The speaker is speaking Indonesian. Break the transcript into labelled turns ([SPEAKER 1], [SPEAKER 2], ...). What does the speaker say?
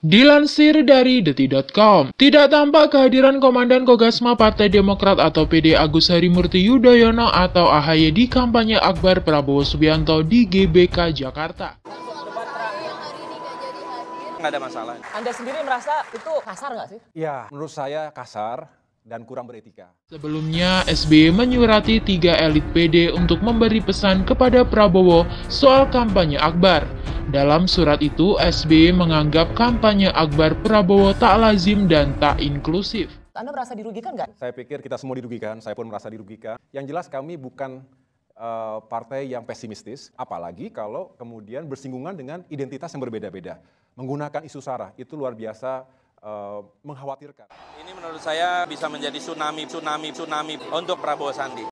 [SPEAKER 1] Dilansir dari detik.com, tidak tampak kehadiran Komandan Kogasma Partai Demokrat atau PD Agus Harimurti Yudhoyono atau AHY di kampanye Akbar Prabowo Subianto di GBK Jakarta.
[SPEAKER 2] Nggak ada masalah.
[SPEAKER 3] Anda sendiri merasa itu kasar nggak sih?
[SPEAKER 2] Ya, menurut saya kasar dan kurang beretika.
[SPEAKER 1] Sebelumnya, SBY menyurati tiga elit PD untuk memberi pesan kepada Prabowo soal kampanye Akbar. Dalam surat itu, SBY menganggap kampanye Akbar Prabowo tak lazim dan tak inklusif.
[SPEAKER 3] Anda merasa dirugikan nggak? Saya pikir
[SPEAKER 2] kita semua dirugikan, saya pun merasa dirugikan. Yang jelas kami bukan uh, partai yang pesimistis, apalagi kalau kemudian bersinggungan dengan identitas yang berbeda-beda. Menggunakan isu sara, itu luar biasa uh, mengkhawatirkan. Ini menurut saya bisa menjadi tsunami, tsunami, tsunami untuk Prabowo Sandi.